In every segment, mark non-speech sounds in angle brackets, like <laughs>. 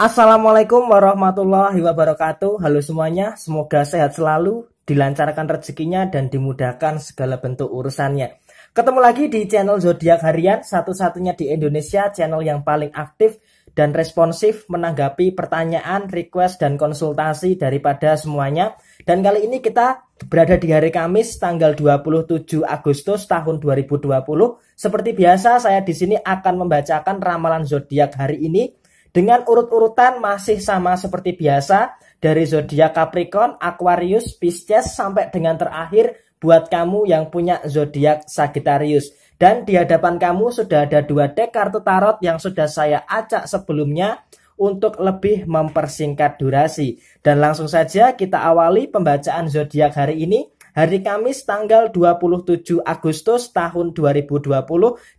Assalamualaikum warahmatullahi wabarakatuh. Halo semuanya, semoga sehat selalu, dilancarkan rezekinya dan dimudahkan segala bentuk urusannya. Ketemu lagi di channel Zodiak Harian, satu-satunya di Indonesia channel yang paling aktif dan responsif menanggapi pertanyaan, request dan konsultasi daripada semuanya. Dan kali ini kita berada di hari Kamis tanggal 27 Agustus tahun 2020. Seperti biasa saya di sini akan membacakan ramalan zodiak hari ini dengan urut-urutan masih sama seperti biasa, dari zodiak Capricorn, Aquarius, Pisces sampai dengan terakhir buat kamu yang punya zodiak Sagittarius. Dan di hadapan kamu sudah ada dua deck kartu tarot yang sudah saya acak sebelumnya untuk lebih mempersingkat durasi. Dan langsung saja kita awali pembacaan zodiak hari ini hari Kamis tanggal 27 Agustus tahun 2020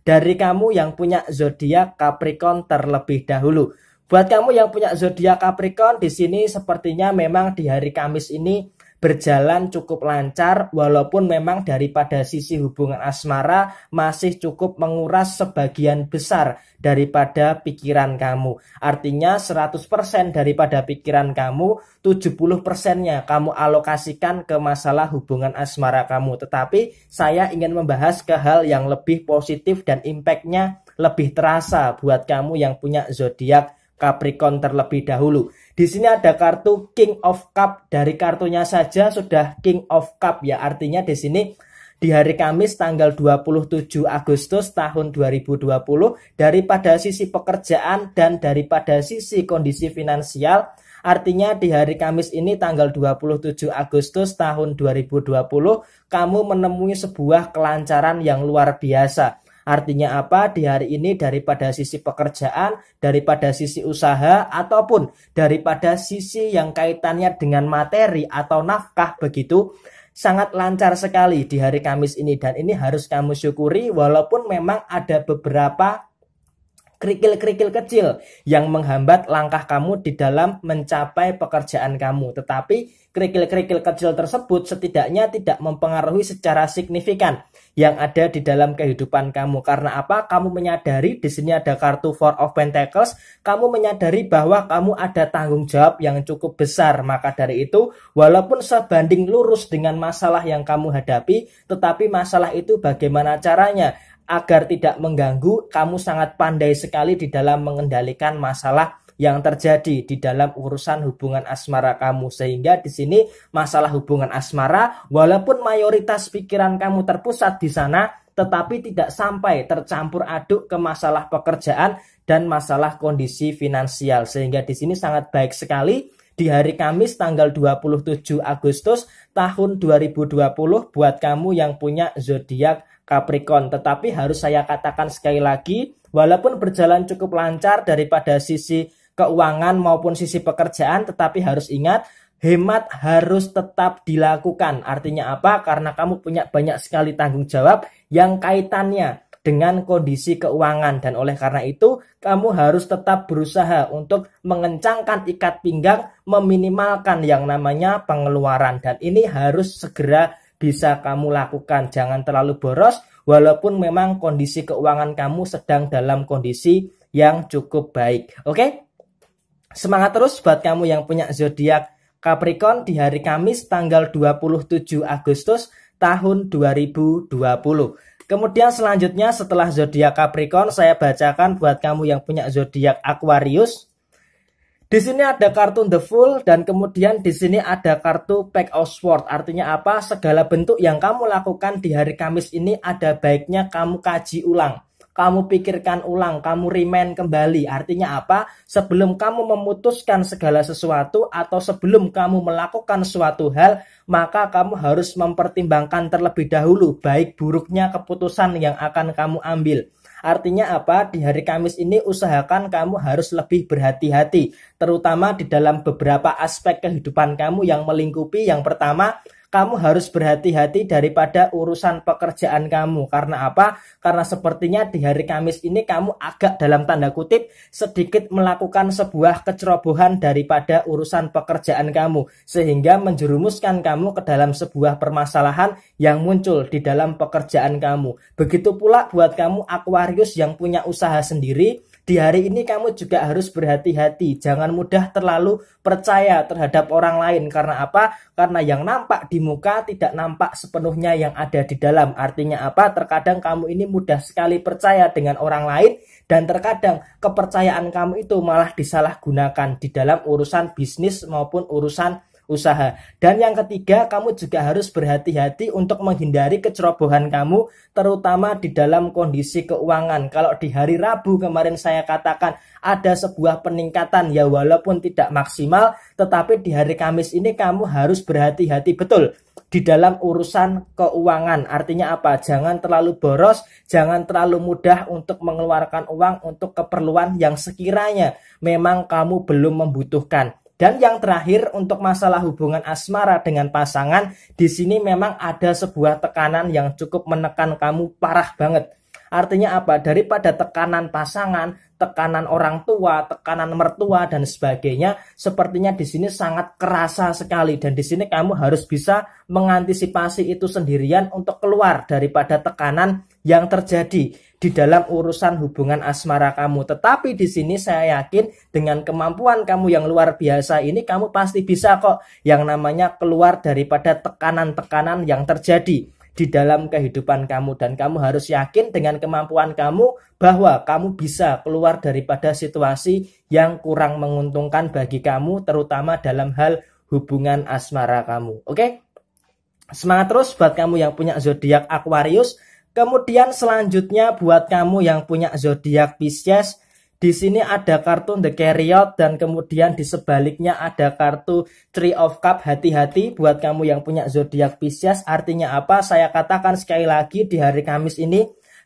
dari kamu yang punya zodiak Capricorn terlebih dahulu. Buat kamu yang punya zodiak Capricorn di sini sepertinya memang di hari Kamis ini berjalan cukup lancar walaupun memang daripada sisi hubungan asmara masih cukup menguras sebagian besar daripada pikiran kamu. Artinya 100% daripada pikiran kamu, 70%-nya kamu alokasikan ke masalah hubungan asmara kamu. Tetapi saya ingin membahas ke hal yang lebih positif dan impact lebih terasa buat kamu yang punya zodiak Capricorn terlebih dahulu. Di sini ada kartu King of Cup. Dari kartunya saja sudah King of Cup ya. Artinya di sini di hari Kamis tanggal 27 Agustus tahun 2020 daripada sisi pekerjaan dan daripada sisi kondisi finansial Artinya di hari Kamis ini tanggal 27 Agustus tahun 2020 kamu menemui sebuah kelancaran yang luar biasa Artinya apa? Di hari ini daripada sisi pekerjaan, daripada sisi usaha, ataupun daripada sisi yang kaitannya dengan materi atau nafkah begitu, sangat lancar sekali di hari Kamis ini dan ini harus kamu syukuri walaupun memang ada beberapa kerikil-kerikil kecil yang menghambat langkah kamu di dalam mencapai pekerjaan kamu. Tetapi kerikil-kerikil kecil tersebut setidaknya tidak mempengaruhi secara signifikan yang ada di dalam kehidupan kamu. Karena apa? Kamu menyadari di sini ada kartu Four of Pentacles, kamu menyadari bahwa kamu ada tanggung jawab yang cukup besar. Maka dari itu, walaupun sebanding lurus dengan masalah yang kamu hadapi, tetapi masalah itu bagaimana caranya? agar tidak mengganggu, kamu sangat pandai sekali di dalam mengendalikan masalah yang terjadi di dalam urusan hubungan asmara kamu sehingga di sini masalah hubungan asmara walaupun mayoritas pikiran kamu terpusat di sana tetapi tidak sampai tercampur aduk ke masalah pekerjaan dan masalah kondisi finansial sehingga di sini sangat baik sekali di hari Kamis tanggal 27 Agustus tahun 2020 buat kamu yang punya zodiak Capricorn. Tetapi harus saya katakan sekali lagi, walaupun berjalan cukup lancar daripada sisi keuangan maupun sisi pekerjaan, tetapi harus ingat hemat harus tetap dilakukan. Artinya apa? Karena kamu punya banyak sekali tanggung jawab yang kaitannya dengan kondisi keuangan dan oleh karena itu kamu harus tetap berusaha untuk mengencangkan ikat pinggang meminimalkan yang namanya pengeluaran dan ini harus segera bisa kamu lakukan. Jangan terlalu boros, walaupun memang kondisi keuangan kamu sedang dalam kondisi yang cukup baik. Oke, semangat terus buat kamu yang punya zodiak Capricorn di hari Kamis tanggal 27 Agustus tahun 2020. Kemudian selanjutnya setelah zodiak Capricorn saya bacakan buat kamu yang punya zodiak Aquarius di sini ada kartu The Full dan kemudian di sini ada kartu Pack of Sword. Artinya apa? Segala bentuk yang kamu lakukan di hari Kamis ini ada baiknya kamu kaji ulang. Kamu pikirkan ulang, kamu remain kembali. Artinya apa? Sebelum kamu memutuskan segala sesuatu atau sebelum kamu melakukan suatu hal, maka kamu harus mempertimbangkan terlebih dahulu baik buruknya keputusan yang akan kamu ambil. Artinya apa? Di hari Kamis ini usahakan kamu harus lebih berhati-hati, terutama di dalam beberapa aspek kehidupan kamu yang melingkupi yang pertama kamu harus berhati-hati daripada urusan pekerjaan kamu. Karena apa? Karena sepertinya di hari Kamis ini kamu agak dalam tanda kutip sedikit melakukan sebuah kecerobohan daripada urusan pekerjaan kamu. Sehingga menjerumuskan kamu ke dalam sebuah permasalahan yang muncul di dalam pekerjaan kamu. Begitu pula buat kamu Aquarius yang punya usaha sendiri, di hari ini kamu juga harus berhati-hati, jangan mudah terlalu percaya terhadap orang lain. Karena apa? Karena yang nampak di muka tidak nampak sepenuhnya yang ada di dalam. Artinya apa? Terkadang kamu ini mudah sekali percaya dengan orang lain dan terkadang kepercayaan kamu itu malah disalahgunakan di dalam urusan bisnis maupun urusan usaha. Dan yang ketiga, kamu juga harus berhati-hati untuk menghindari kecerobohan kamu, terutama di dalam kondisi keuangan. Kalau di hari Rabu kemarin saya katakan ada sebuah peningkatan, ya walaupun tidak maksimal, tetapi di hari Kamis ini kamu harus berhati-hati betul di dalam urusan keuangan. Artinya apa? Jangan terlalu boros, jangan terlalu mudah untuk mengeluarkan uang untuk keperluan yang sekiranya memang kamu belum membutuhkan. Dan yang terakhir untuk masalah hubungan asmara dengan pasangan, di sini memang ada sebuah tekanan yang cukup menekan kamu parah banget Artinya apa? Daripada tekanan pasangan, tekanan orang tua, tekanan mertua dan sebagainya, sepertinya di sini sangat kerasa sekali dan di sini kamu harus bisa mengantisipasi itu sendirian untuk keluar daripada tekanan yang terjadi di dalam urusan hubungan asmara kamu. Tetapi di sini saya yakin dengan kemampuan kamu yang luar biasa ini kamu pasti bisa kok yang namanya keluar daripada tekanan-tekanan yang terjadi di dalam kehidupan kamu dan kamu harus yakin dengan kemampuan kamu bahwa kamu bisa keluar daripada situasi yang kurang menguntungkan bagi kamu terutama dalam hal hubungan asmara kamu. Oke? Okay? Semangat terus buat kamu yang punya zodiak Aquarius. Kemudian selanjutnya buat kamu yang punya zodiak Pisces di sini ada kartu The Carriot dan kemudian di sebaliknya ada kartu Tree of Cup. Hati-hati buat kamu yang punya zodiak Pisces. Artinya apa? Saya katakan sekali lagi di hari Kamis ini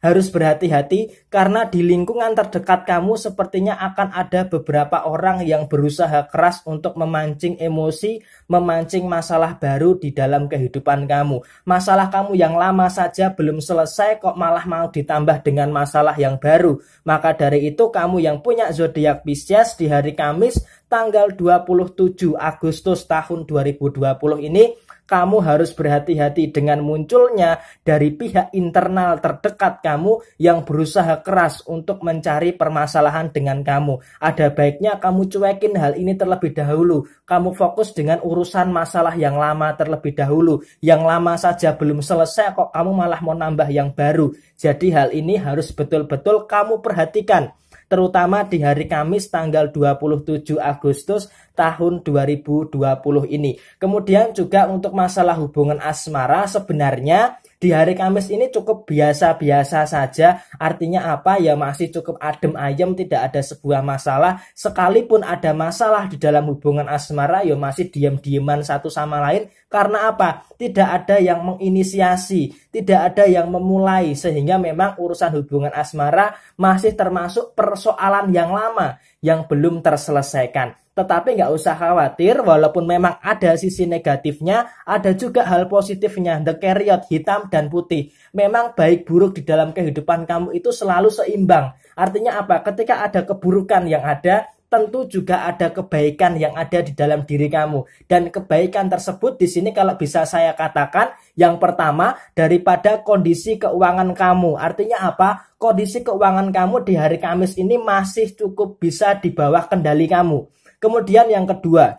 harus berhati-hati karena di lingkungan terdekat kamu sepertinya akan ada beberapa orang yang berusaha keras untuk memancing emosi, memancing masalah baru di dalam kehidupan kamu. Masalah kamu yang lama saja belum selesai kok malah mau ditambah dengan masalah yang baru. Maka dari itu kamu yang punya zodiak Pisces di hari Kamis tanggal 27 Agustus tahun 2020 ini kamu harus berhati-hati dengan munculnya dari pihak internal terdekat kamu yang berusaha keras untuk mencari permasalahan dengan kamu. Ada baiknya kamu cuekin hal ini terlebih dahulu. Kamu fokus dengan urusan masalah yang lama terlebih dahulu. Yang lama saja belum selesai kok kamu malah mau nambah yang baru. Jadi hal ini harus betul-betul kamu perhatikan terutama di hari Kamis tanggal 27 Agustus tahun 2020 ini. Kemudian juga untuk masalah hubungan asmara sebenarnya di hari Kamis ini cukup biasa-biasa saja, artinya apa? Ya masih cukup adem ayem, tidak ada sebuah masalah. Sekalipun ada masalah di dalam hubungan asmara, ya masih diam-diaman satu sama lain. Karena apa? Tidak ada yang menginisiasi, tidak ada yang memulai, sehingga memang urusan hubungan asmara masih termasuk persoalan yang lama yang belum terselesaikan. Tetapi nggak usah khawatir, walaupun memang ada sisi negatifnya, ada juga hal positifnya. The carrot, hitam dan putih. Memang baik buruk di dalam kehidupan kamu itu selalu seimbang. Artinya apa? Ketika ada keburukan yang ada, tentu juga ada kebaikan yang ada di dalam diri kamu. Dan kebaikan tersebut di sini kalau bisa saya katakan, yang pertama daripada kondisi keuangan kamu. Artinya apa? Kondisi keuangan kamu di hari Kamis ini masih cukup bisa di bawah kendali kamu. Kemudian yang kedua,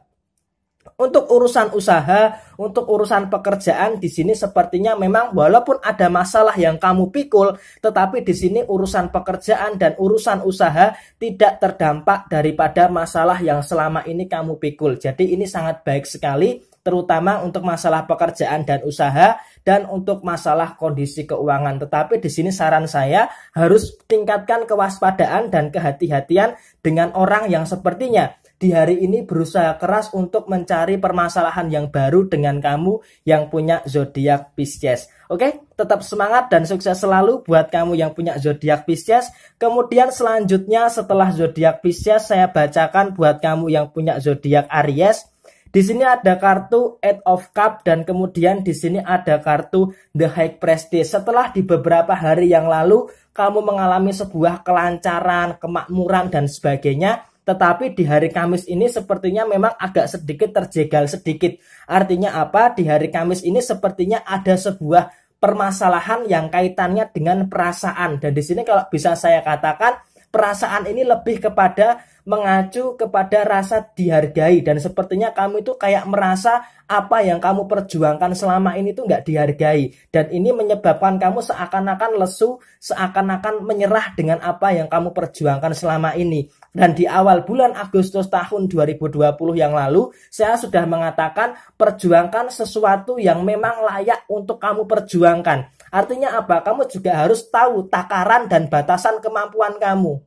untuk urusan usaha, untuk urusan pekerjaan di sini sepertinya memang walaupun ada masalah yang kamu pikul, tetapi di sini urusan pekerjaan dan urusan usaha tidak terdampak daripada masalah yang selama ini kamu pikul. Jadi ini sangat baik sekali terutama untuk masalah pekerjaan dan usaha dan untuk masalah kondisi keuangan. Tetapi di sini saran saya harus tingkatkan kewaspadaan dan kehati-hatian dengan orang yang sepertinya di hari ini berusaha keras untuk mencari permasalahan yang baru dengan kamu yang punya zodiak Pisces. Oke, tetap semangat dan sukses selalu buat kamu yang punya zodiak Pisces. Kemudian selanjutnya setelah zodiak Pisces saya bacakan buat kamu yang punya zodiak Aries. Di sini ada kartu Eight of Cup dan kemudian di sini ada kartu The High Priestess. Setelah di beberapa hari yang lalu kamu mengalami sebuah kelancaran, kemakmuran dan sebagainya, tetapi di hari Kamis ini sepertinya memang agak sedikit terjegal sedikit. Artinya apa? Di hari Kamis ini sepertinya ada sebuah permasalahan yang kaitannya dengan perasaan. Dan di sini kalau bisa saya katakan perasaan ini lebih kepada mengacu kepada rasa dihargai dan sepertinya kamu itu kayak merasa apa yang kamu perjuangkan selama ini itu nggak dihargai dan ini menyebabkan kamu seakan-akan lesu seakan-akan menyerah dengan apa yang kamu perjuangkan selama ini dan di awal bulan Agustus tahun 2020 yang lalu saya sudah mengatakan perjuangkan sesuatu yang memang layak untuk kamu perjuangkan artinya apa kamu juga harus tahu takaran dan batasan kemampuan kamu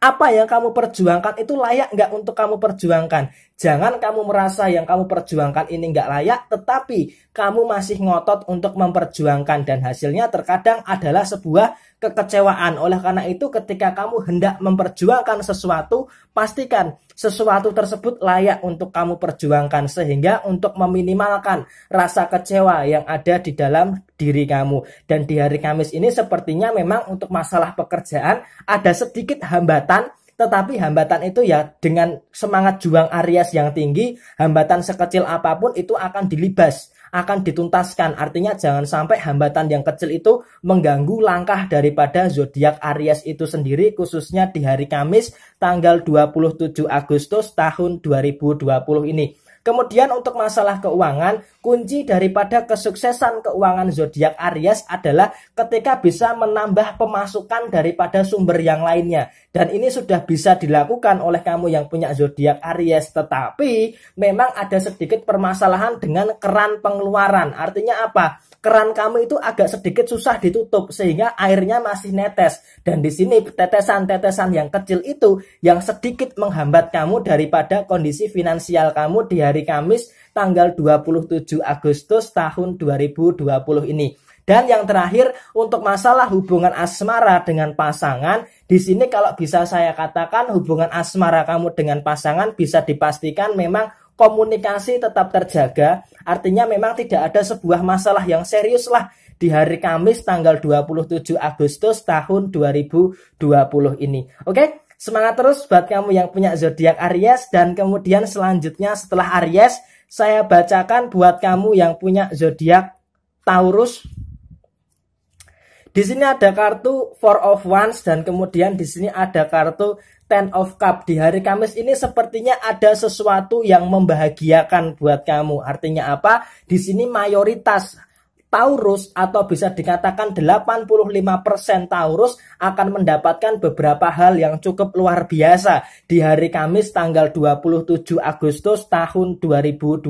apa yang kamu perjuangkan itu layak nggak untuk kamu perjuangkan Jangan kamu merasa yang kamu perjuangkan ini nggak layak, tetapi kamu masih ngotot untuk memperjuangkan dan hasilnya terkadang adalah sebuah kekecewaan. Oleh karena itu, ketika kamu hendak memperjuangkan sesuatu, pastikan sesuatu tersebut layak untuk kamu perjuangkan sehingga untuk meminimalkan rasa kecewa yang ada di dalam diri kamu. Dan di hari Kamis ini sepertinya memang untuk masalah pekerjaan ada sedikit hambatan tetapi hambatan itu ya dengan semangat juang Aries yang tinggi, hambatan sekecil apapun itu akan dilibas, akan dituntaskan. Artinya jangan sampai hambatan yang kecil itu mengganggu langkah daripada zodiak Aries itu sendiri khususnya di hari Kamis tanggal 27 Agustus tahun 2020 ini. Kemudian untuk masalah keuangan, kunci daripada kesuksesan keuangan zodiak Aries adalah ketika bisa menambah pemasukan daripada sumber yang lainnya. Dan ini sudah bisa dilakukan oleh kamu yang punya zodiak Aries, tetapi memang ada sedikit permasalahan dengan keran pengeluaran. Artinya apa? Keran kamu itu agak sedikit susah ditutup sehingga airnya masih netes. Dan di sini tetesan-tetesan yang kecil itu yang sedikit menghambat kamu daripada kondisi finansial kamu di hari Kamis tanggal 27 Agustus tahun 2020 ini. Dan yang terakhir untuk masalah hubungan asmara dengan pasangan, di sini kalau bisa saya katakan hubungan asmara kamu dengan pasangan bisa dipastikan memang komunikasi tetap terjaga. Artinya memang tidak ada sebuah masalah yang serius lah di hari Kamis tanggal 27 Agustus tahun 2020 ini. Oke? Okay? Semangat terus buat kamu yang punya zodiak Aries dan kemudian selanjutnya setelah Aries saya bacakan buat kamu yang punya zodiak Taurus. Di sini ada kartu Four of Wands dan kemudian di sini ada kartu Ten of Cup. Di hari Kamis ini sepertinya ada sesuatu yang membahagiakan buat kamu. Artinya apa? Di sini mayoritas Taurus atau bisa dikatakan 85% Taurus akan mendapatkan beberapa hal yang cukup luar biasa di hari Kamis tanggal 27 Agustus tahun 2020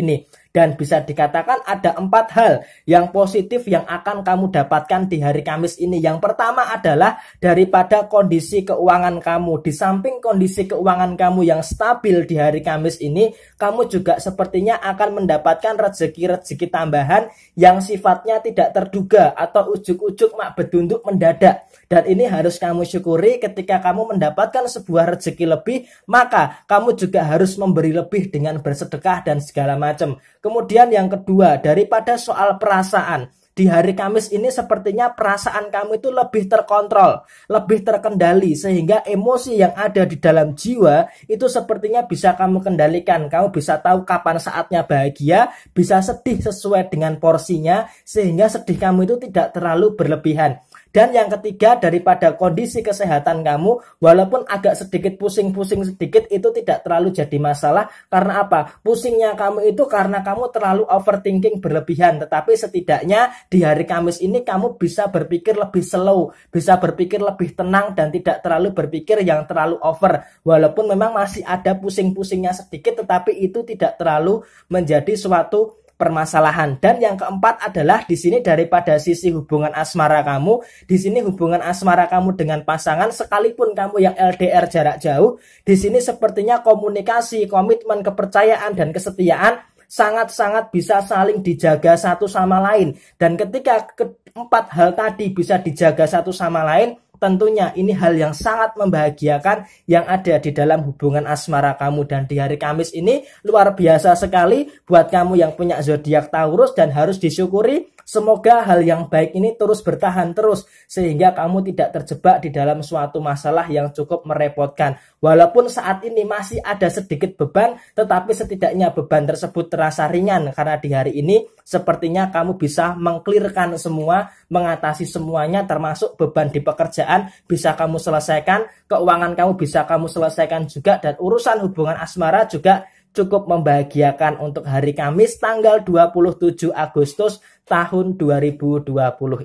ini dan bisa dikatakan ada empat hal yang positif yang akan kamu dapatkan di hari Kamis ini. Yang pertama adalah daripada kondisi keuangan kamu. Di samping kondisi keuangan kamu yang stabil di hari Kamis ini, kamu juga sepertinya akan mendapatkan rezeki-rezeki tambahan yang sifatnya tidak terduga atau ujuk-ujuk mak bedunduk mendadak. Dan ini harus kamu syukuri ketika kamu mendapatkan sebuah rezeki lebih, maka kamu juga harus memberi lebih dengan bersedekah dan segala macam. Kemudian yang kedua, daripada soal perasaan. Di hari Kamis ini sepertinya perasaan kamu itu lebih terkontrol, lebih terkendali sehingga emosi yang ada di dalam jiwa itu sepertinya bisa kamu kendalikan. Kamu bisa tahu kapan saatnya bahagia, bisa sedih sesuai dengan porsinya sehingga sedih kamu itu tidak terlalu berlebihan. Dan yang ketiga, daripada kondisi kesehatan kamu, walaupun agak sedikit pusing-pusing sedikit, itu tidak terlalu jadi masalah. Karena apa? Pusingnya kamu itu karena kamu terlalu overthinking berlebihan. Tetapi setidaknya di hari Kamis ini kamu bisa berpikir lebih slow, bisa berpikir lebih tenang dan tidak terlalu berpikir yang terlalu over. Walaupun memang masih ada pusing-pusingnya sedikit, tetapi itu tidak terlalu menjadi suatu permasalahan. Dan yang keempat adalah di sini daripada sisi hubungan asmara kamu, di sini hubungan asmara kamu dengan pasangan sekalipun kamu yang LDR jarak jauh, di sini sepertinya komunikasi, komitmen, kepercayaan dan kesetiaan sangat-sangat bisa saling dijaga satu sama lain. Dan ketika keempat hal tadi bisa dijaga satu sama lain, Tentunya ini hal yang sangat membahagiakan yang ada di dalam hubungan asmara kamu dan di hari Kamis ini luar biasa sekali buat kamu yang punya zodiak Taurus dan harus disyukuri Semoga hal yang baik ini terus bertahan terus sehingga kamu tidak terjebak di dalam suatu masalah yang cukup merepotkan. Walaupun saat ini masih ada sedikit beban, tetapi setidaknya beban tersebut terasa ringan karena di hari ini sepertinya kamu bisa mengklirkan semua, mengatasi semuanya termasuk beban di pekerjaan bisa kamu selesaikan, keuangan kamu bisa kamu selesaikan juga dan urusan hubungan asmara juga cukup membahagiakan untuk hari Kamis tanggal 27 Agustus tahun 2020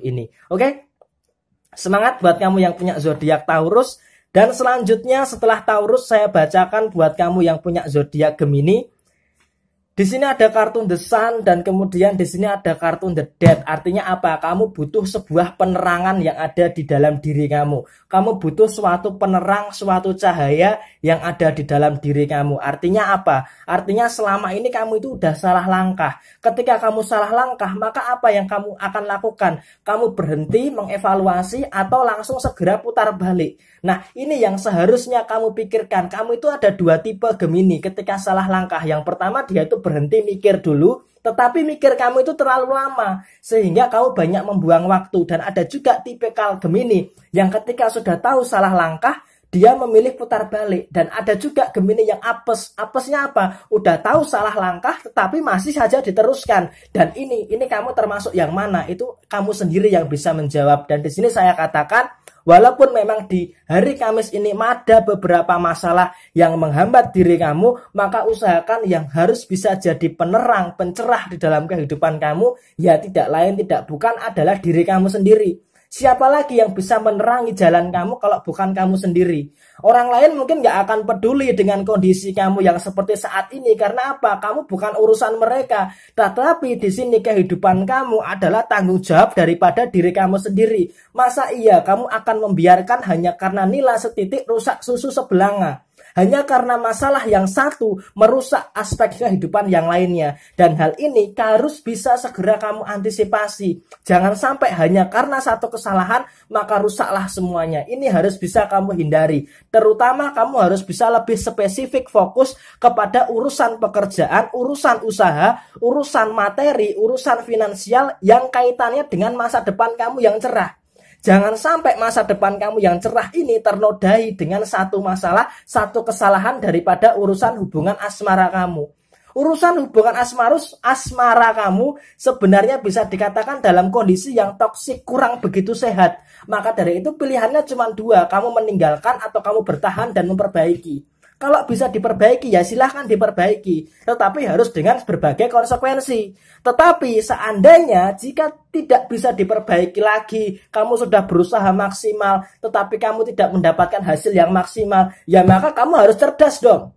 ini. Oke? Semangat buat kamu yang punya zodiak Taurus dan selanjutnya setelah Taurus saya bacakan buat kamu yang punya zodiak Gemini. Di sini ada kartun The Sun dan kemudian di sini ada kartun The Dead. Artinya apa? Kamu butuh sebuah penerangan yang ada di dalam diri kamu. Kamu butuh suatu penerang, suatu cahaya yang ada di dalam diri kamu. Artinya apa? Artinya selama ini kamu itu udah salah langkah. Ketika kamu salah langkah, maka apa yang kamu akan lakukan? Kamu berhenti mengevaluasi atau langsung segera putar balik. Nah, ini yang seharusnya kamu pikirkan. Kamu itu ada dua tipe Gemini ketika salah langkah. Yang pertama dia itu berhenti mikir dulu, tetapi mikir kamu itu terlalu lama sehingga kamu banyak membuang waktu dan ada juga tipikal Gemini yang ketika sudah tahu salah langkah dia memilih putar balik dan ada juga Gemini yang apes. Apesnya apa? Udah tahu salah langkah tetapi masih saja diteruskan. Dan ini ini kamu termasuk yang mana? Itu kamu sendiri yang bisa menjawab. Dan di sini saya katakan Walaupun memang di hari Kamis ini ada beberapa masalah yang menghambat diri kamu, maka usahakan yang harus bisa jadi penerang, pencerah di dalam kehidupan kamu, ya tidak lain tidak bukan adalah diri kamu sendiri. Siapa lagi yang bisa menerangi jalan kamu kalau bukan kamu sendiri? Orang lain mungkin nggak akan peduli dengan kondisi kamu yang seperti saat ini karena apa? Kamu bukan urusan mereka. Tetapi di sini kehidupan kamu adalah tanggung jawab daripada diri kamu sendiri. Masa iya kamu akan membiarkan hanya karena nilai setitik rusak susu sebelanga? hanya karena masalah yang satu merusak aspek kehidupan yang lainnya. Dan hal ini harus bisa segera kamu antisipasi. Jangan sampai hanya karena satu kesalahan maka rusaklah semuanya. Ini harus bisa kamu hindari. Terutama kamu harus bisa lebih spesifik fokus kepada urusan pekerjaan, urusan usaha, urusan materi, urusan finansial yang kaitannya dengan masa depan kamu yang cerah. Jangan sampai masa depan kamu yang cerah ini ternodai dengan satu masalah, satu kesalahan daripada urusan hubungan asmara kamu. Urusan hubungan asmarus, asmara kamu sebenarnya bisa dikatakan dalam kondisi yang toksik, kurang begitu sehat. Maka dari itu pilihannya cuma dua, kamu meninggalkan atau kamu bertahan dan memperbaiki. Kalau bisa diperbaiki ya silahkan diperbaiki, tetapi harus dengan berbagai konsekuensi. Tetapi seandainya jika tidak bisa diperbaiki lagi, kamu sudah berusaha maksimal, tetapi kamu tidak mendapatkan hasil yang maksimal, ya maka kamu harus cerdas dong.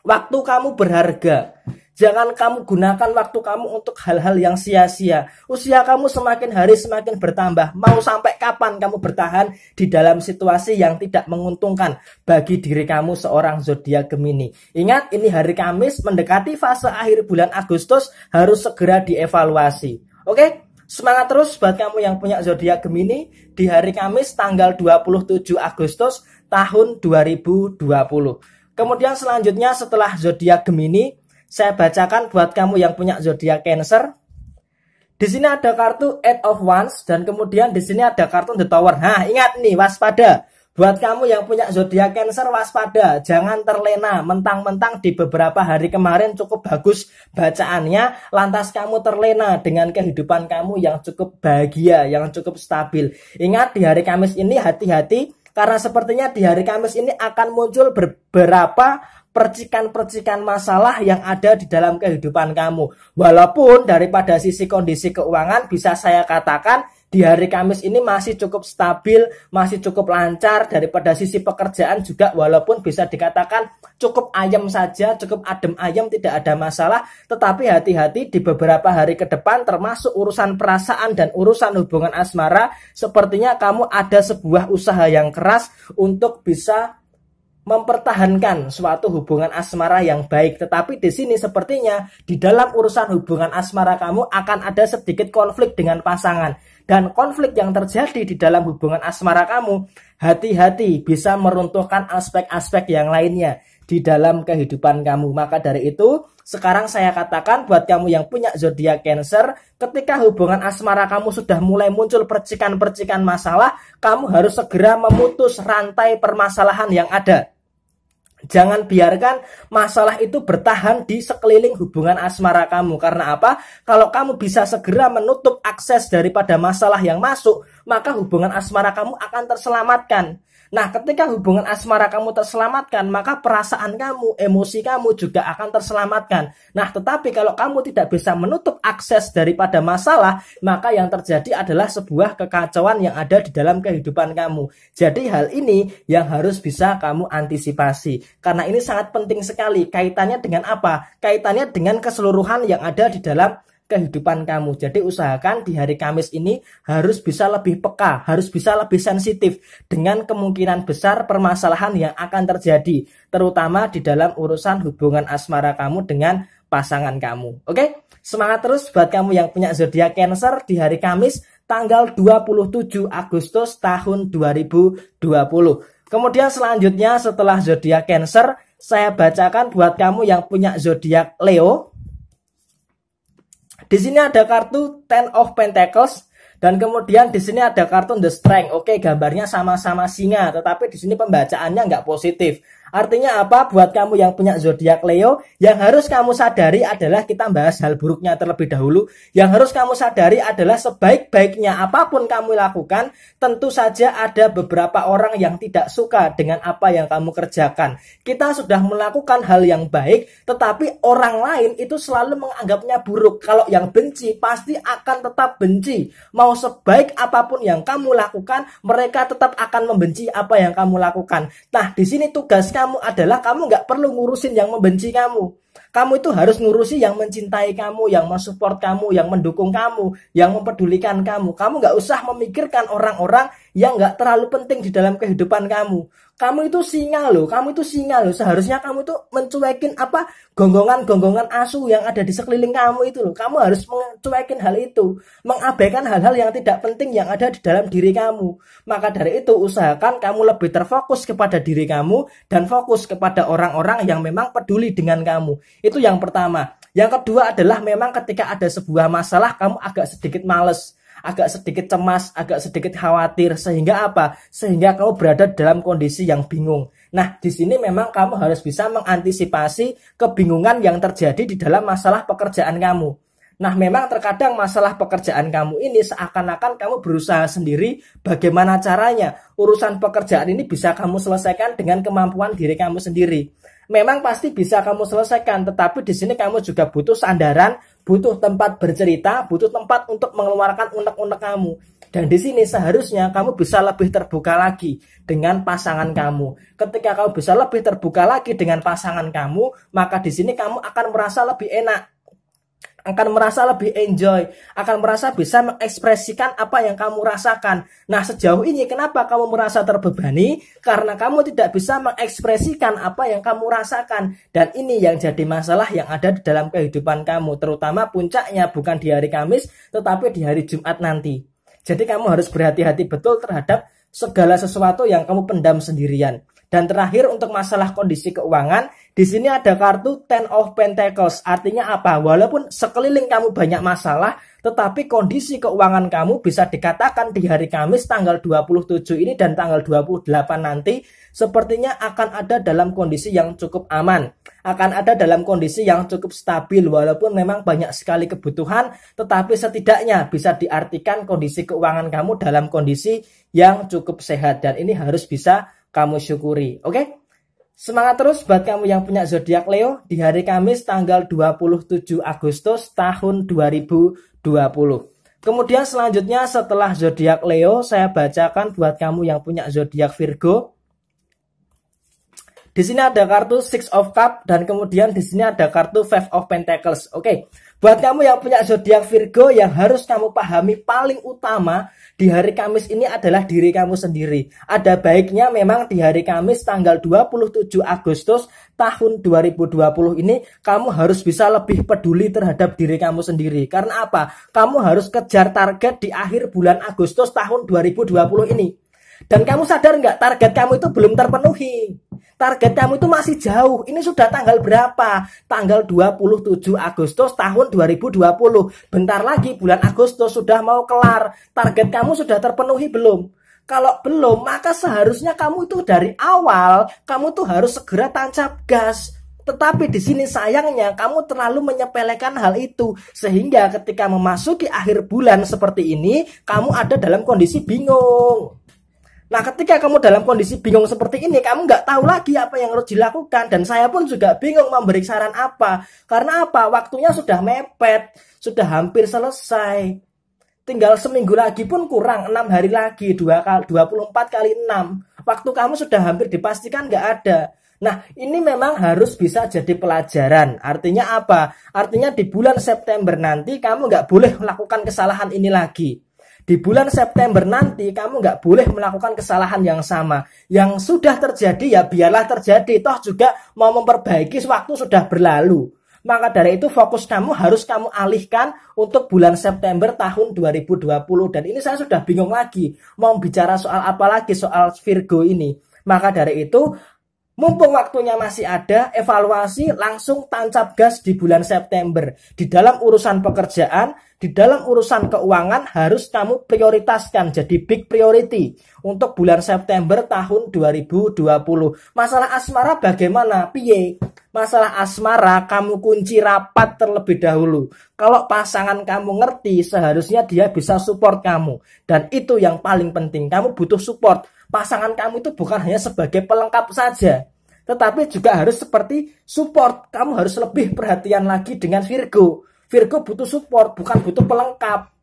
Waktu kamu berharga. Jangan kamu gunakan waktu kamu untuk hal-hal yang sia-sia. Usia kamu semakin hari semakin bertambah. Mau sampai kapan kamu bertahan di dalam situasi yang tidak menguntungkan bagi diri kamu seorang zodiak Gemini? Ingat, ini hari Kamis mendekati fase akhir bulan Agustus harus segera dievaluasi. Oke? Okay? Semangat terus buat kamu yang punya zodiak Gemini di hari Kamis tanggal 27 Agustus tahun 2020. Kemudian selanjutnya setelah zodiak Gemini saya bacakan buat kamu yang punya zodiak Cancer. Di sini ada kartu Eight of Wands dan kemudian di sini ada kartu The Tower. Nah, ingat nih waspada. Buat kamu yang punya zodiak Cancer waspada, jangan terlena. Mentang-mentang di beberapa hari kemarin cukup bagus bacaannya, lantas kamu terlena dengan kehidupan kamu yang cukup bahagia, yang cukup stabil. Ingat di hari Kamis ini hati-hati karena sepertinya di hari Kamis ini akan muncul beberapa percikan-percikan masalah yang ada di dalam kehidupan kamu. Walaupun daripada sisi kondisi keuangan bisa saya katakan di hari Kamis ini masih cukup stabil, masih cukup lancar daripada sisi pekerjaan juga walaupun bisa dikatakan cukup ayam saja, cukup adem ayam tidak ada masalah, tetapi hati-hati di beberapa hari ke depan termasuk urusan perasaan dan urusan hubungan asmara, sepertinya kamu ada sebuah usaha yang keras untuk bisa mempertahankan suatu hubungan asmara yang baik. Tetapi di sini sepertinya di dalam urusan hubungan asmara kamu akan ada sedikit konflik dengan pasangan. Dan konflik yang terjadi di dalam hubungan asmara kamu, hati-hati bisa meruntuhkan aspek-aspek yang lainnya di dalam kehidupan kamu. Maka dari itu, sekarang saya katakan buat kamu yang punya zodiak Cancer, ketika hubungan asmara kamu sudah mulai muncul percikan-percikan masalah, kamu harus segera memutus rantai permasalahan yang ada. Jangan biarkan masalah itu bertahan di sekeliling hubungan asmara kamu. Karena apa? Kalau kamu bisa segera menutup akses daripada masalah yang masuk, maka hubungan asmara kamu akan terselamatkan. Nah, ketika hubungan asmara kamu terselamatkan, maka perasaan kamu, emosi kamu juga akan terselamatkan. Nah, tetapi kalau kamu tidak bisa menutup akses daripada masalah, maka yang terjadi adalah sebuah kekacauan yang ada di dalam kehidupan kamu. Jadi hal ini yang harus bisa kamu antisipasi. Karena ini sangat penting sekali kaitannya dengan apa? Kaitannya dengan keseluruhan yang ada di dalam kehidupan kamu. Jadi usahakan di hari Kamis ini harus bisa lebih peka, harus bisa lebih sensitif dengan kemungkinan besar permasalahan yang akan terjadi, terutama di dalam urusan hubungan asmara kamu dengan pasangan kamu. Oke? Semangat terus buat kamu yang punya zodiak Cancer di hari Kamis tanggal 27 Agustus tahun 2020. Kemudian selanjutnya setelah zodiak Cancer, saya bacakan buat kamu yang punya zodiak Leo di sini ada kartu Ten of Pentacles dan kemudian di sini ada kartu The Strength. Oke, gambarnya sama-sama singa, tetapi di sini pembacaannya nggak positif. Artinya apa? Buat kamu yang punya zodiak Leo, yang harus kamu sadari adalah kita bahas hal buruknya terlebih dahulu. Yang harus kamu sadari adalah sebaik-baiknya apapun kamu lakukan, tentu saja ada beberapa orang yang tidak suka dengan apa yang kamu kerjakan. Kita sudah melakukan hal yang baik, tetapi orang lain itu selalu menganggapnya buruk. Kalau yang benci pasti akan tetap benci. Mau sebaik apapun yang kamu lakukan, mereka tetap akan membenci apa yang kamu lakukan. Nah, di sini tugas kamu adalah kamu nggak perlu ngurusin yang membenci kamu. Kamu itu harus ngurusi yang mencintai kamu, yang mensupport kamu, yang mendukung kamu, yang mempedulikan kamu. Kamu nggak usah memikirkan orang-orang yang nggak terlalu penting di dalam kehidupan kamu. Kamu itu singa loh, kamu itu singa loh. Seharusnya kamu itu mencuekin apa gonggongan-gonggongan asu yang ada di sekeliling kamu itu loh. Kamu harus mencuekin hal itu, mengabaikan hal-hal yang tidak penting yang ada di dalam diri kamu. Maka dari itu usahakan kamu lebih terfokus kepada diri kamu dan fokus kepada orang-orang yang memang peduli dengan kamu. Itu yang pertama. Yang kedua adalah memang ketika ada sebuah masalah kamu agak sedikit males agak sedikit cemas, agak sedikit khawatir sehingga apa? Sehingga kamu berada dalam kondisi yang bingung. Nah, di sini memang kamu harus bisa mengantisipasi kebingungan yang terjadi di dalam masalah pekerjaan kamu. Nah, memang terkadang masalah pekerjaan kamu ini seakan-akan kamu berusaha sendiri bagaimana caranya urusan pekerjaan ini bisa kamu selesaikan dengan kemampuan diri kamu sendiri. Memang pasti bisa kamu selesaikan, tetapi di sini kamu juga butuh sandaran butuh tempat bercerita, butuh tempat untuk mengeluarkan unek-unek kamu. Dan di sini seharusnya kamu bisa lebih terbuka lagi dengan pasangan kamu. Ketika kamu bisa lebih terbuka lagi dengan pasangan kamu, maka di sini kamu akan merasa lebih enak akan merasa lebih enjoy, akan merasa bisa mengekspresikan apa yang kamu rasakan. Nah, sejauh ini kenapa kamu merasa terbebani? Karena kamu tidak bisa mengekspresikan apa yang kamu rasakan dan ini yang jadi masalah yang ada di dalam kehidupan kamu, terutama puncaknya bukan di hari Kamis, tetapi di hari Jumat nanti. Jadi kamu harus berhati-hati betul terhadap segala sesuatu yang kamu pendam sendirian. Dan terakhir untuk masalah kondisi keuangan, di sini ada kartu Ten of Pentacles. Artinya apa? Walaupun sekeliling kamu banyak masalah, tetapi kondisi keuangan kamu bisa dikatakan di hari Kamis tanggal 27 ini dan tanggal 28 nanti sepertinya akan ada dalam kondisi yang cukup aman. Akan ada dalam kondisi yang cukup stabil walaupun memang banyak sekali kebutuhan, tetapi setidaknya bisa diartikan kondisi keuangan kamu dalam kondisi yang cukup sehat dan ini harus bisa kamu syukuri. Oke? Okay? Semangat terus buat kamu yang punya zodiak Leo di hari Kamis tanggal 27 Agustus tahun 2020. Kemudian selanjutnya setelah zodiak Leo saya bacakan buat kamu yang punya zodiak Virgo. Di sini ada kartu Six of Cup dan kemudian di sini ada kartu Five of Pentacles. Oke, okay. Buat kamu yang punya zodiak Virgo yang harus kamu pahami paling utama di hari Kamis ini adalah diri kamu sendiri. Ada baiknya memang di hari Kamis tanggal 27 Agustus tahun 2020 ini kamu harus bisa lebih peduli terhadap diri kamu sendiri. Karena apa? Kamu harus kejar target di akhir bulan Agustus tahun 2020 ini. Dan kamu sadar nggak target kamu itu belum terpenuhi. Target kamu itu masih jauh. Ini sudah tanggal berapa? Tanggal 27 Agustus tahun 2020. Bentar lagi bulan Agustus sudah mau kelar. Target kamu sudah terpenuhi belum? Kalau belum, maka seharusnya kamu itu dari awal, kamu tuh harus segera tancap gas. Tetapi di sini sayangnya kamu terlalu menyepelekan hal itu sehingga ketika memasuki akhir bulan seperti ini kamu ada dalam kondisi bingung. Nah, ketika kamu dalam kondisi bingung seperti ini, kamu nggak tahu lagi apa yang harus dilakukan. Dan saya pun juga bingung memberi saran apa. Karena apa? Waktunya sudah mepet, sudah hampir selesai. Tinggal seminggu lagi pun kurang, 6 hari lagi, 2 kali, 24 kali 6. Waktu kamu sudah hampir dipastikan nggak ada. Nah, ini memang harus bisa jadi pelajaran. Artinya apa? Artinya di bulan September nanti kamu nggak boleh melakukan kesalahan ini lagi. Di bulan September nanti kamu nggak boleh melakukan kesalahan yang sama. Yang sudah terjadi ya biarlah terjadi. Toh juga mau memperbaiki waktu sudah berlalu. Maka dari itu fokus kamu harus kamu alihkan untuk bulan September tahun 2020. Dan ini saya sudah bingung lagi mau bicara soal apa lagi soal Virgo ini. Maka dari itu Mumpung waktunya masih ada, evaluasi langsung tancap gas di bulan September. Di dalam urusan pekerjaan, di dalam urusan keuangan harus kamu prioritaskan jadi big priority untuk bulan September tahun 2020. Masalah asmara bagaimana? Piye? Masalah asmara kamu kunci rapat terlebih dahulu. Kalau pasangan kamu ngerti, seharusnya dia bisa support kamu. Dan itu yang paling penting. Kamu butuh support. Pasangan kamu itu bukan hanya sebagai pelengkap saja, tetapi juga harus seperti support. Kamu harus lebih perhatian lagi dengan Virgo Virgo butuh support, bukan butuh pelengkap.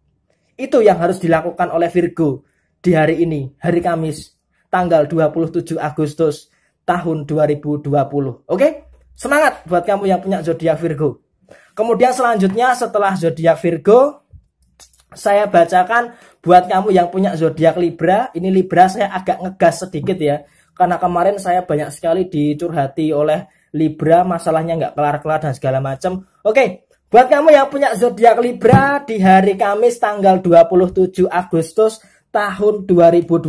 Itu yang harus dilakukan oleh Virgo di hari ini, hari Kamis, tanggal 27 Agustus tahun 2020. Oke? Semangat buat kamu yang punya zodiak Virgo. Kemudian selanjutnya setelah zodiak Virgo, saya bacakan buat kamu yang punya zodiak Libra. Ini Libra saya agak ngegas sedikit ya, karena kemarin saya banyak sekali dicurhati oleh Libra, masalahnya nggak kelar-kelar dan segala macam. Oke, Buat kamu yang punya zodiak Libra di hari Kamis tanggal 27 Agustus tahun 2020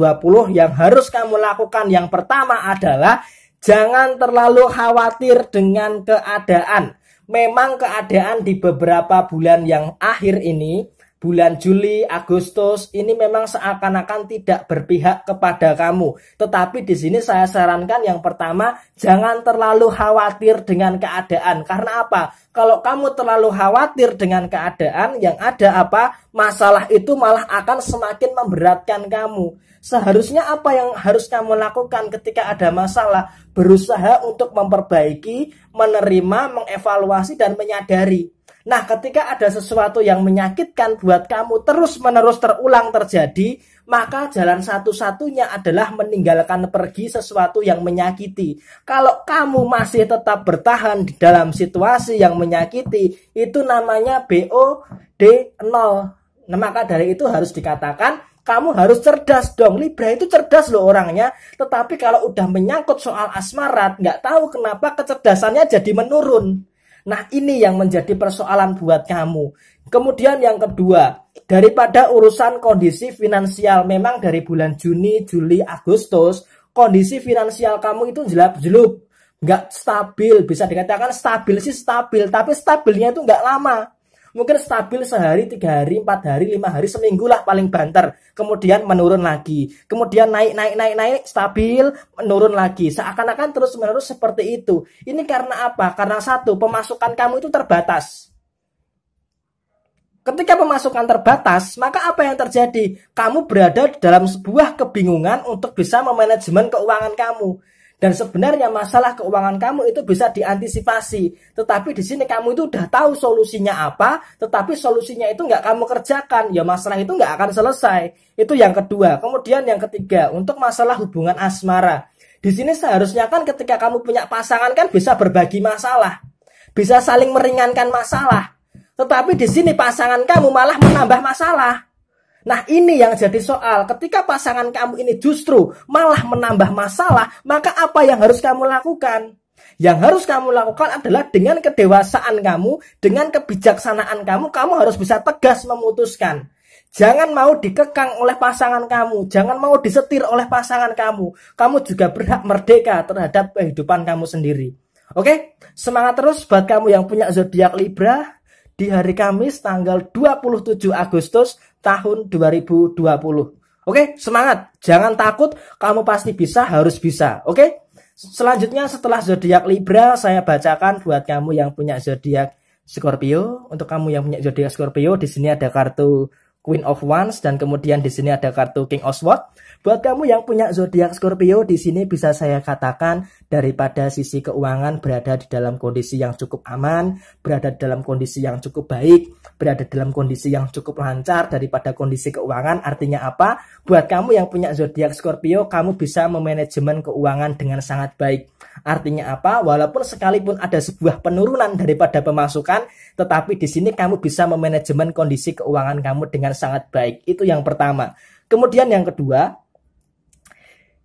yang harus kamu lakukan yang pertama adalah jangan terlalu khawatir dengan keadaan. Memang keadaan di beberapa bulan yang akhir ini bulan Juli, Agustus ini memang seakan-akan tidak berpihak kepada kamu. Tetapi di sini saya sarankan yang pertama, jangan terlalu khawatir dengan keadaan. Karena apa? Kalau kamu terlalu khawatir dengan keadaan, yang ada apa? Masalah itu malah akan semakin memberatkan kamu. Seharusnya apa yang harus kamu lakukan ketika ada masalah? Berusaha untuk memperbaiki menerima, mengevaluasi, dan menyadari. Nah, ketika ada sesuatu yang menyakitkan buat kamu terus-menerus terulang terjadi, maka jalan satu-satunya adalah meninggalkan pergi sesuatu yang menyakiti. Kalau kamu masih tetap bertahan di dalam situasi yang menyakiti, itu namanya BOD 0. Nah, maka dari itu harus dikatakan kamu harus cerdas dong. Libra itu cerdas loh orangnya. Tetapi kalau udah menyangkut soal asmarat, nggak tahu kenapa kecerdasannya jadi menurun. Nah ini yang menjadi persoalan buat kamu. Kemudian yang kedua, daripada urusan kondisi finansial memang dari bulan Juni, Juli, Agustus, kondisi finansial kamu itu jelap-jelup. Nggak stabil, bisa dikatakan stabil sih stabil, tapi stabilnya itu nggak lama Mungkin stabil sehari, tiga hari, empat hari, lima hari, seminggu lah paling banter. Kemudian menurun lagi. Kemudian naik, naik, naik, naik, stabil, menurun lagi. Seakan-akan terus menerus seperti itu. Ini karena apa? Karena satu, pemasukan kamu itu terbatas. Ketika pemasukan terbatas, maka apa yang terjadi? Kamu berada dalam sebuah kebingungan untuk bisa memanajemen keuangan kamu. Dan sebenarnya masalah keuangan kamu itu bisa diantisipasi. Tetapi di sini kamu itu udah tahu solusinya apa, tetapi solusinya itu nggak kamu kerjakan. Ya masalah itu nggak akan selesai. Itu yang kedua. Kemudian yang ketiga, untuk masalah hubungan asmara. Di sini seharusnya kan ketika kamu punya pasangan kan bisa berbagi masalah. Bisa saling meringankan masalah. Tetapi di sini pasangan kamu malah menambah masalah. Nah ini yang jadi soal. Ketika pasangan kamu ini justru malah menambah masalah, maka apa yang harus kamu lakukan? Yang harus kamu lakukan adalah dengan kedewasaan kamu, dengan kebijaksanaan kamu, kamu harus bisa tegas memutuskan. Jangan mau dikekang oleh pasangan kamu, jangan mau disetir oleh pasangan kamu. Kamu juga berhak merdeka terhadap kehidupan kamu sendiri. Oke, semangat terus buat kamu yang punya zodiak Libra di hari Kamis tanggal 27 Agustus tahun 2020. Oke, semangat. Jangan takut, kamu pasti bisa, harus bisa. Oke? Selanjutnya setelah zodiak Libra, saya bacakan buat kamu yang punya zodiak Scorpio. Untuk kamu yang punya zodiak Scorpio, di sini ada kartu Queen of Wands dan kemudian di sini ada kartu King of Swords. Buat kamu yang punya zodiak Scorpio di sini bisa saya katakan daripada sisi keuangan berada di dalam kondisi yang cukup aman, berada di dalam kondisi yang cukup baik, berada dalam kondisi yang cukup lancar daripada kondisi keuangan. Artinya apa? Buat kamu yang punya zodiak Scorpio, kamu bisa memanajemen keuangan dengan sangat baik. Artinya apa? Walaupun sekalipun ada sebuah penurunan daripada pemasukan, tetapi di sini kamu bisa memanajemen kondisi keuangan kamu dengan sangat baik. Itu yang pertama. Kemudian yang kedua,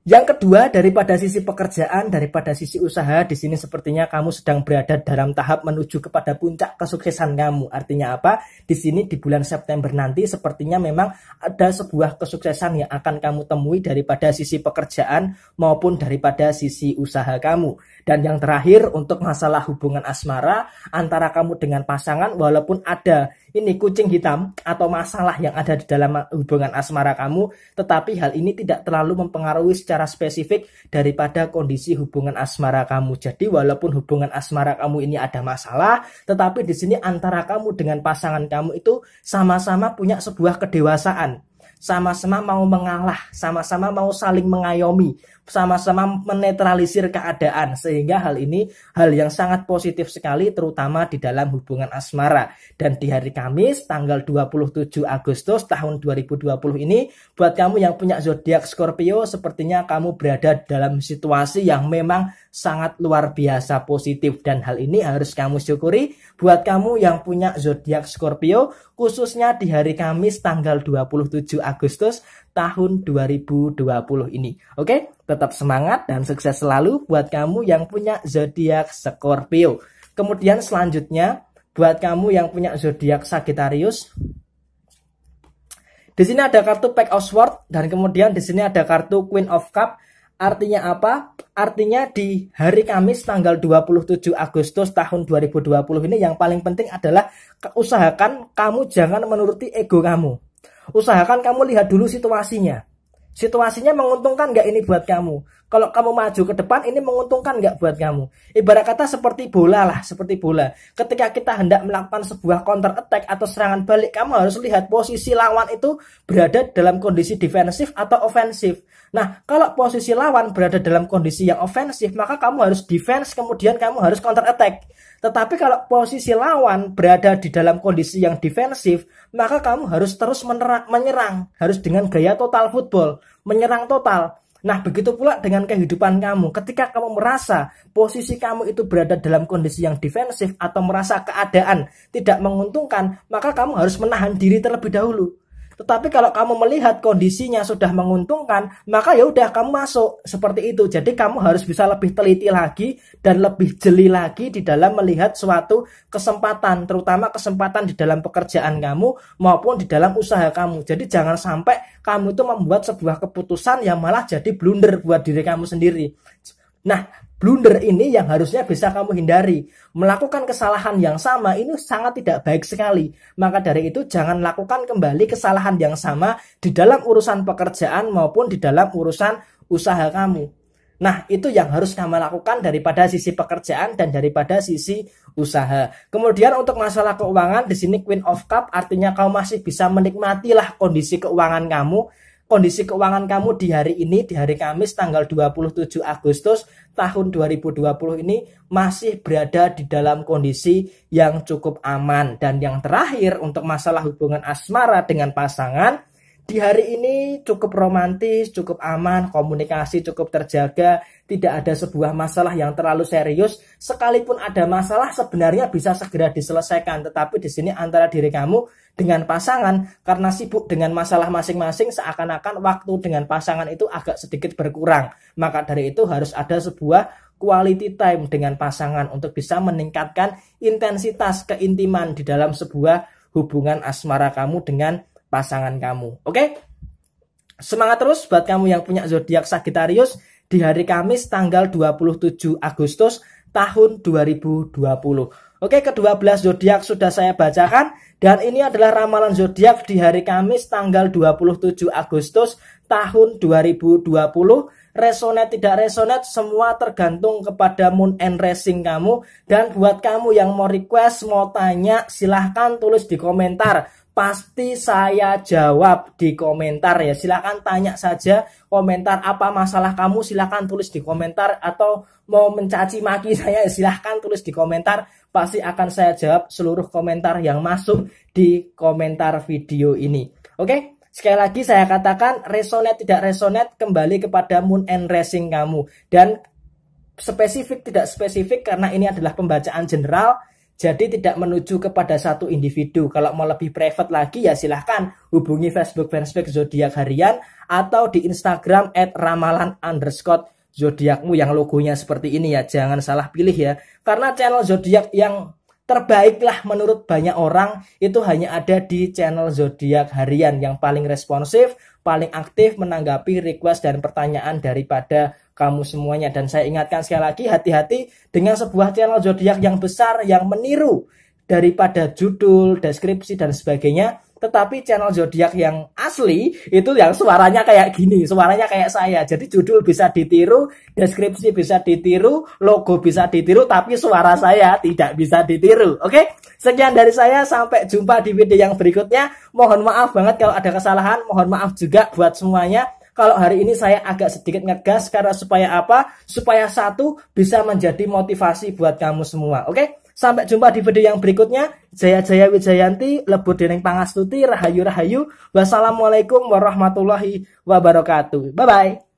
yang kedua, daripada sisi pekerjaan, daripada sisi usaha, di sini sepertinya kamu sedang berada dalam tahap menuju kepada puncak kesuksesan kamu. Artinya apa? Di sini di bulan September nanti sepertinya memang ada sebuah kesuksesan yang akan kamu temui daripada sisi pekerjaan maupun daripada sisi usaha kamu. Dan yang terakhir untuk masalah hubungan asmara antara kamu dengan pasangan walaupun ada ini kucing hitam atau masalah yang ada di dalam hubungan asmara kamu, tetapi hal ini tidak terlalu mempengaruhi secara secara spesifik daripada kondisi hubungan asmara kamu. Jadi walaupun hubungan asmara kamu ini ada masalah, tetapi di sini antara kamu dengan pasangan kamu itu sama-sama punya sebuah kedewasaan sama-sama mau mengalah, sama-sama mau saling mengayomi, sama-sama menetralisir keadaan sehingga hal ini hal yang sangat positif sekali terutama di dalam hubungan asmara dan di hari Kamis tanggal 27 Agustus tahun 2020 ini buat kamu yang punya zodiak Scorpio sepertinya kamu berada dalam situasi yang memang sangat luar biasa positif dan hal ini harus kamu syukuri buat kamu yang punya zodiak Scorpio khususnya di hari Kamis tanggal 27 Agustus tahun 2020 ini. Oke, tetap semangat dan sukses selalu buat kamu yang punya zodiak Scorpio. Kemudian selanjutnya buat kamu yang punya zodiak Sagittarius. Di sini ada kartu Pack of Sword dan kemudian di sini ada kartu Queen of Cup. Artinya apa? Artinya di hari Kamis tanggal 27 Agustus tahun 2020 ini yang paling penting adalah usahakan kamu jangan menuruti ego kamu. Usahakan kamu lihat dulu situasinya. Situasinya menguntungkan nggak ini buat kamu? Kalau kamu maju ke depan ini menguntungkan nggak buat kamu? Ibarat kata seperti bola lah, seperti bola. Ketika kita hendak melakukan sebuah counter attack atau serangan balik, kamu harus lihat posisi lawan itu berada dalam kondisi defensif atau ofensif. Nah, kalau posisi lawan berada dalam kondisi yang ofensif, maka kamu harus defense kemudian kamu harus counter attack. Tetapi kalau posisi lawan berada di dalam kondisi yang defensif, maka kamu harus terus menyerang, harus dengan gaya total football, menyerang total. Nah, begitu pula dengan kehidupan kamu. Ketika kamu merasa posisi kamu itu berada dalam kondisi yang defensif atau merasa keadaan tidak menguntungkan, maka kamu harus menahan diri terlebih dahulu. Tetapi kalau kamu melihat kondisinya sudah menguntungkan, maka ya udah kamu masuk seperti itu. Jadi kamu harus bisa lebih teliti lagi dan lebih jeli lagi di dalam melihat suatu kesempatan, terutama kesempatan di dalam pekerjaan kamu maupun di dalam usaha kamu. Jadi jangan sampai kamu itu membuat sebuah keputusan yang malah jadi blunder buat diri kamu sendiri. Nah, Blunder ini yang harusnya bisa kamu hindari. Melakukan kesalahan yang sama ini sangat tidak baik sekali. Maka dari itu jangan lakukan kembali kesalahan yang sama di dalam urusan pekerjaan maupun di dalam urusan usaha kamu. Nah, itu yang harus kamu lakukan daripada sisi pekerjaan dan daripada sisi usaha. Kemudian untuk masalah keuangan di sini Queen of Cup artinya kau masih bisa menikmatilah kondisi keuangan kamu kondisi keuangan kamu di hari ini, di hari Kamis tanggal 27 Agustus tahun 2020 ini masih berada di dalam kondisi yang cukup aman. Dan yang terakhir untuk masalah hubungan asmara dengan pasangan, di hari ini cukup romantis, cukup aman, komunikasi cukup terjaga, tidak ada sebuah masalah yang terlalu serius. Sekalipun ada masalah sebenarnya bisa segera diselesaikan, tetapi di sini antara diri kamu dengan pasangan karena sibuk dengan masalah masing-masing seakan-akan waktu dengan pasangan itu agak sedikit berkurang. Maka dari itu harus ada sebuah quality time dengan pasangan untuk bisa meningkatkan intensitas keintiman di dalam sebuah hubungan asmara kamu dengan pasangan kamu. Oke? Okay? Semangat terus buat kamu yang punya zodiak Sagittarius di hari Kamis tanggal 27 Agustus tahun 2020. Oke, kedua belas zodiak sudah saya bacakan dan ini adalah ramalan zodiak di hari Kamis tanggal 27 Agustus tahun 2020. Resonate tidak resonate semua tergantung kepada moon and racing kamu dan buat kamu yang mau request mau tanya silahkan tulis di komentar Pasti saya jawab di komentar ya. Silahkan tanya saja komentar apa masalah kamu. Silahkan tulis di komentar atau mau mencaci maki <laughs> saya silahkan tulis di komentar. Pasti akan saya jawab seluruh komentar yang masuk di komentar video ini. Oke, sekali lagi saya katakan resonate tidak resonate kembali kepada moon and racing kamu. Dan spesifik tidak spesifik karena ini adalah pembacaan general jadi tidak menuju kepada satu individu. Kalau mau lebih private lagi ya silahkan hubungi Facebook fanspage Zodiak Harian atau di Instagram at ramalan underscore zodiakmu yang logonya seperti ini ya. Jangan salah pilih ya. Karena channel zodiak yang terbaiklah menurut banyak orang itu hanya ada di channel zodiak harian yang paling responsif, paling aktif menanggapi request dan pertanyaan daripada kamu semuanya. Dan saya ingatkan sekali lagi, hati-hati dengan sebuah channel zodiak yang besar yang meniru daripada judul, deskripsi dan sebagainya. Tetapi channel zodiak yang asli itu yang suaranya kayak gini, suaranya kayak saya. Jadi judul bisa ditiru, deskripsi bisa ditiru, logo bisa ditiru, tapi suara saya tidak bisa ditiru. Oke? Sekian dari saya, sampai jumpa di video yang berikutnya. Mohon maaf banget kalau ada kesalahan, mohon maaf juga buat semuanya. Kalau hari ini saya agak sedikit ngegas karena supaya apa? Supaya satu bisa menjadi motivasi buat kamu semua. Oke? Okay? Sampai jumpa di video yang berikutnya. Jaya Jaya Wijayanti, Lebur Dening Pangastuti, Rahayu Rahayu. Wassalamualaikum warahmatullahi wabarakatuh. Bye-bye.